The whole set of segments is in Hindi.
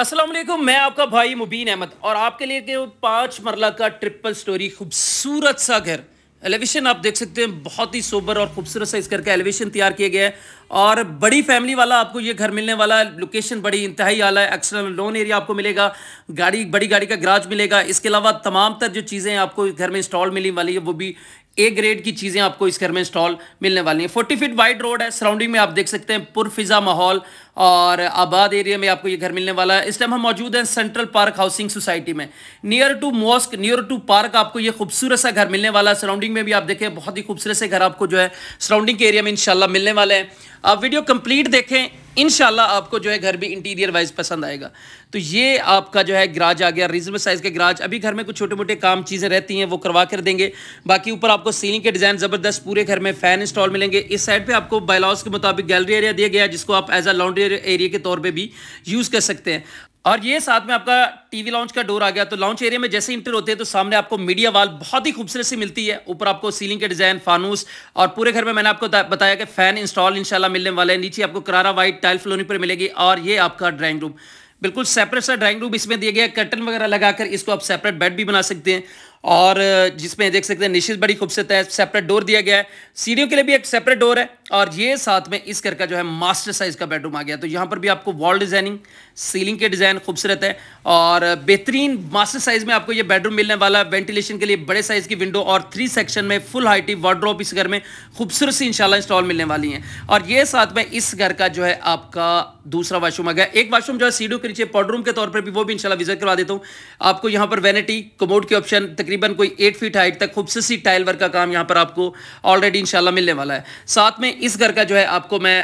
असलम मैं आपका भाई मुबीन अहमद और आपके लिए के पाँच मरला का ट्रिपल स्टोरी खूबसूरत सा घर एलिवेशन आप देख सकते हैं बहुत ही सोबर और खूबसूरत सा इस घर का एलिवेशन तैयार किया गया है और बड़ी फैमिली वाला आपको ये घर मिलने वाला लोकेशन बड़ी इंतहाई आला है एक्सटर्नल लोन एरिया आपको मिलेगा गाड़ी बड़ी गाड़ी का ग्राज मिलेगा इसके अलावा तमाम तर जो चीज़ें आपको घर में इंस्टॉल मिलने वाली है वो भी ए ग्रेड की चीज़ें आपको इस घर में इंस्टॉल मिलने वाली हैं फोर्टी फीट वाइड रोड है सराउंडिंग में आप देख सकते हैं पुरफिज़ा माहौल और आबाद एरिया में आपको ये घर मिलने वाला है इस टाइम हम मौजूद हैं सेंट्रल पार्क हाउसिंग सोसाइटी में near to mosque near to park आपको ये खूबसूरत सा घर मिलने वाला है सराउंडिंग में भी आप देखें बहुत ही खूबसूरत से घर आपको जो है सराउंडिंग के एरिया में इंशाल्लाह मिलने वाले हैं आप वीडियो कंप्लीट देखें इन आपको जो है घर भी इंटीरियर वाइज पसंद आएगा तो ये आपका जो है ग्राज आ गया रीजनबल साइज़ के ग्राज अभी घर में कुछ छोटे मोटे काम चीज़ें रहती हैं वो करवा कर देंगे बाकी ऊपर आपको सीलिंग के डिज़ाइन ज़बरदस्त पूरे घर में फ़ैन इंस्टॉल मिलेंगे इस साइड पे आपको बायलॉज के मुताबिक गैलरी एरिया दिया गया जिसको आप एज अ लॉन्ड्री एरिया के तौर पर भी यूज़ कर सकते हैं और ये साथ में आपका टीवी लॉन्च का डोर आ गया तो लॉन्च एरिया में जैसे इंटर होते हैं तो सामने आपको मीडिया वाल बहुत ही खूबसूरत सी मिलती है ऊपर आपको सीलिंग के डिजाइन फानूस और पूरे घर में मैंने आपको बताया कि फैन इंस्टॉल इंशाल्लाह मिलने वाला है नीचे आपको करारा वाइट टाइल फ्लोरिंग पर मिलेगी और ये आपका ड्राइंग रूम बिल्कुल सेपरेट सा ड्राइंग रूम इसमें दिया गया कर्टन वगैरह लगाकर इसको आप सेपरेट बेड भी बना सकते हैं और जिसमें देख सकते हैं निश्चित बड़ी खूबसूरत है सेपरेट डोर दिया गया है सीढ़ियों के लिए भी एक सेपरेट डोर है और ये साथ में इस करके जो है मास्टर साइज़ का बेडरूम आ गया तो यहाँ पर भी आपको वॉल डिज़ाइनिंग सीलिंग के डिज़ाइन खूबसूरत है और बेहतरीन मास्टर साइज़ में आपको ये बेडरूम मिलने वाला वेंटिलेशन के लिए बड़े साइज़ की विंडो और थ्री सेक्शन में फुल हाइटी वार्ड्रॉप इस घर में खूबसूरत सी इंशाल्लाह इंस्टॉल मिलने वाली है और ये साथ में इस घर का जो है आपका दूसरा वाशरूम आ गया एक वाशरूम जो है सीडो के नीचे पॉडरूम के तौर पर भी वो भी इंशाल्लाह विजिट करवा देता हूँ आपको यहाँ पर वेनेटी कमोड के ऑप्शन तकरीबन कोई एट फीट हाइट तक खूबसूरत टाइल वर्क का काम यहाँ पर आपको ऑलरेडी इंशाला मिलने वाला है साथ में इस घर का जो है आपको मैं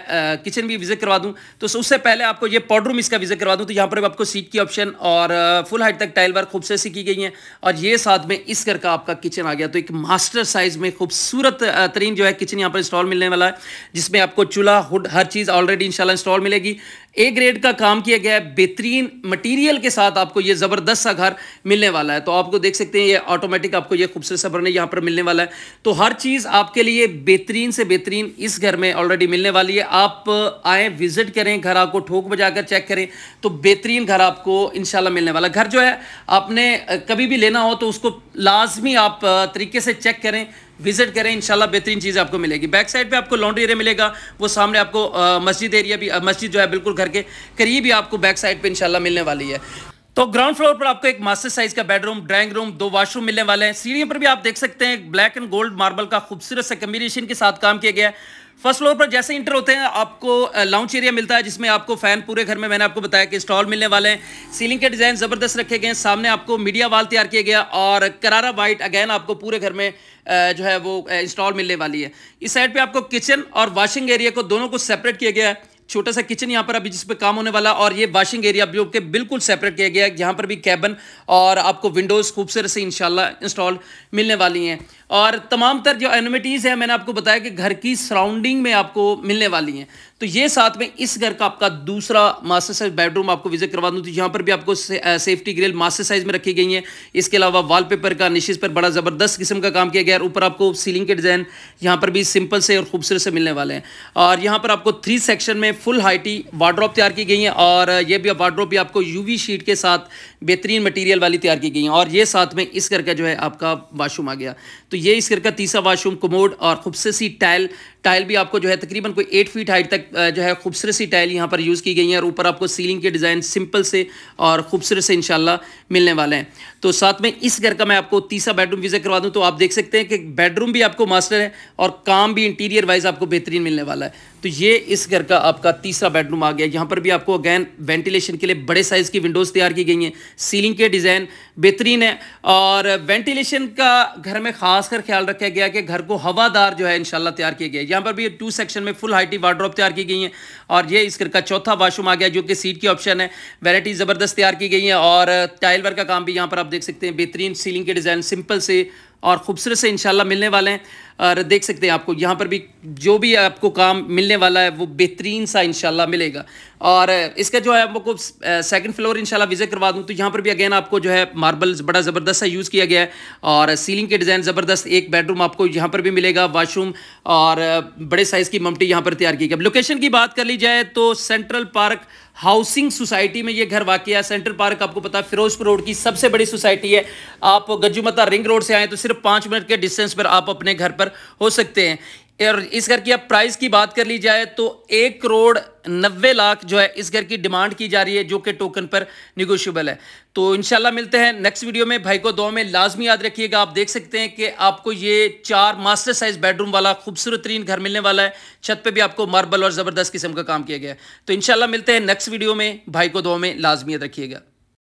किचन भी विजिट करवा दूं तो उससे पहले आपको ये पॉड रूम इसका विजिट करवा दूँ तो यहाँ पर आपको सीट की ऑप्शन और फुल हाइट तक टाइल वर्क खूबसूरत सी की गई है और ये साथ में इस घर का आपका किचन आ गया तो एक मास्टर साइज में खूबसूरत तरीन जो है किचन यहाँ पर इंस्टॉल मिलने वाला है जिसमें आपको चूल्हा हुड हर चीज़ ऑलरेडी इंशाल्लाह इंस्टॉल मिलेगी ए ग्रेड का काम किया गया है बेहतरीन मटेरियल के साथ आपको ये ज़बरदस्त सा घर मिलने वाला है तो आपको देख सकते हैं ये ऑटोमेटिक आपको ये खूबसूरत सा बने यहाँ पर मिलने वाला है तो हर चीज़ आपके लिए बेहतरीन से बेहतरीन इस घर में ऑलरेडी मिलने वाली है आप आए विजिट करें घर आपको ठोक बजा कर चेक करें तो बेहतरीन घर आपको इन मिलने वाला घर जो है आपने कभी भी लेना हो तो उसको लाजमी आप तरीके से चेक करें विजिट करें इंशाल्लाह बेहतरीन चीज़ आपको मिलेगी बैक साइड पे आपको लॉन्ड्री एरिया मिलेगा वो सामने आपको मस्जिद एरिया भी मस्जिद जो है बिल्कुल घर के करीब ही आपको बैक साइड पे इंशाल्लाह मिलने वाली है तो ग्राउंड फ्लोर पर आपको एक मास्टर साइज का बेडरूम ड्राइंग रूम दो वाशरूम मिलने वाले हैं सीढ़ियों पर भी आप देख सकते हैं ब्लैक एंड गोल्ड मार्बल का खूबसूरत से कम्बिनेशन के साथ काम किया गया है फर्स्ट फ्लोर पर जैसे इंटर होते हैं आपको लाउंज एरिया मिलता है जिसमें आपको फैन पूरे घर में मैंने आपको बताया कि स्टॉल मिलने वाले हैं सीलिंग के डिज़ाइन ज़बरदस्त रखे गए हैं सामने आपको मीडिया वाल तैयार किया गया और करारा वाइट अगैन आपको पूरे घर में जो है वो इंस्टॉल मिलने वाली है इस साइड पर आपको किचन और वॉशिंग एरिया को दोनों को सेपरेट किया गया है छोटा सा किचन यहाँ पर अभी जिस काम होने वाला और ये वॉशिंग एरिया भी के बिल्कुल सेपरेट किया गया है यहाँ पर भी कैबन और आपको विंडोज़ खूबसूरत से इनशाला इंस्टॉल मिलने वाली हैं और तमाम तर जो एनिमिटीज़ हैं मैंने आपको बताया कि घर की सराउंडिंग में आपको मिलने वाली हैं तो ये साथ में इस घर का आपका दूसरा मास्टर साइज बेडरूम आपको विजिट करवा दूँ तो यहाँ पर भी आपको से, आ, सेफ्टी ग्रिल मास्टर साइज में रखी गई है इसके अलावा वॉलपेपर का निशिस पर बड़ा ज़बरदस्त किस्म का काम किया गया है ऊपर आपको सीलिंग के डिज़ाइन यहाँ पर भी सिंपल से और खूबसूरत से मिलने वाले हैं और यहाँ पर आपको थ्री सेक्शन में फुल हाइटी वार्ड्रॉप तैयार की गई है और ये भी वार्ड्रॉप भी आपको यू शीट के साथ बेहतरीन मटीरियल वाली तैयार की गई हैं और ये साथ में इस घर का जो है आपका वाशरूम आ गया तो ये इस घर का तीसरा वाशरूम कमोड और खूबसूरत सी टाइल टाइल भी आपको जो है तकरीबन कोई एट फीट हाइट तक जो है खूबसूरत सी टाइल यहाँ पर यूज़ की गई है और ऊपर आपको सीलिंग के डिज़ाइन सिंपल से और खूबसूरत से इनशाला मिलने वाले हैं तो साथ में इस घर का मैं आपको तीसरा बेडरूम विज़िट करवा दूँ तो आप देख सकते हैं कि बेडरूम भी आपको मास्टर है और काम भी इंटीरियर वाइज आपको बेहतरीन मिलने वाला है तो ये इस घर का आपका तीसरा बेडरूम आ गया यहाँ पर भी आपको अगैन वेंटिलेशन के लिए बड़े साइज़ की विंडोज़ तैयार की गई हैं सीलिंग के डिज़ाइन बेहतरीन है और वेंटिलेशन का घर में खास कर ख्याल रखा गया कि घर को हवादार जो है इनशाला तैयार किया गया यहाँ पर भी टू सेक्शन में फुल हाइटी वार्ड्रॉप तैयार की गई है और ये इस घर का चौथा वाशरूम आ गया जो कि सीट की ऑप्शन है वेराइटी ज़बरदस्त तैयार की गई है और टाइल वर्क का काम भी यहाँ पर आप देख सकते हैं बेहतरीन सीलिंग के डिज़ाइन सिंपल से और ख़ूबसूरत से इन मिलने वाले हैं और देख सकते हैं आपको यहाँ पर भी जो भी आपको काम मिलने वाला है वो बेहतरीन सा इंशाल्लाह मिलेगा और इसका जो है आपको सेकंड फ्लोर इनशाला विजिट करवा दूँ तो यहाँ पर भी अगेन आपको जो है मार्बल बड़ा ज़बरदस्त सा यूज़ किया गया है और सीलिंग के डिज़ाइन ज़बरदस्त एक बेडरूम आपको यहाँ पर भी मिलेगा वाशरूम और बड़े साइज़ की ममटी यहाँ पर तैयार की गई अब लोकेशन की बात कर ली जाए तो सेंट्रल पार्क हाउसिंग सोसाइटी में ये घर वाक़ है सेंट्रल पार्क आपको पता है फिरोजपुर रोड की सबसे बड़ी सोसाइटी है आप गजुमता रिंग रोड से आएँ तो सिर्फ पाँच मिनट के डिस्टेंस पर आप अपने घर पर हो सकते हैं और इस घर की अब प्राइस की बात कर ली जाए तो एक करोड़ नब्बे लाख जो है इस घर की डिमांड की जा रही है जो कि टोकन पर निगोशियबल है तो इनशाला मिलते हैं नेक्स्ट वीडियो में भाई को दो में लाजमी याद रखिएगा आप देख सकते हैं कि आपको ये चार मास्टर साइज बेडरूम वाला खूबसूरत तरीन घर मिलने वाला है छत पे भी आपको मार्बल और ज़बरदस्त किस्म का काम किया गया है तो इनशाला मिलते हैं नेक्स्ट वीडियो में भाई को दो में लाजमी याद रखिएगा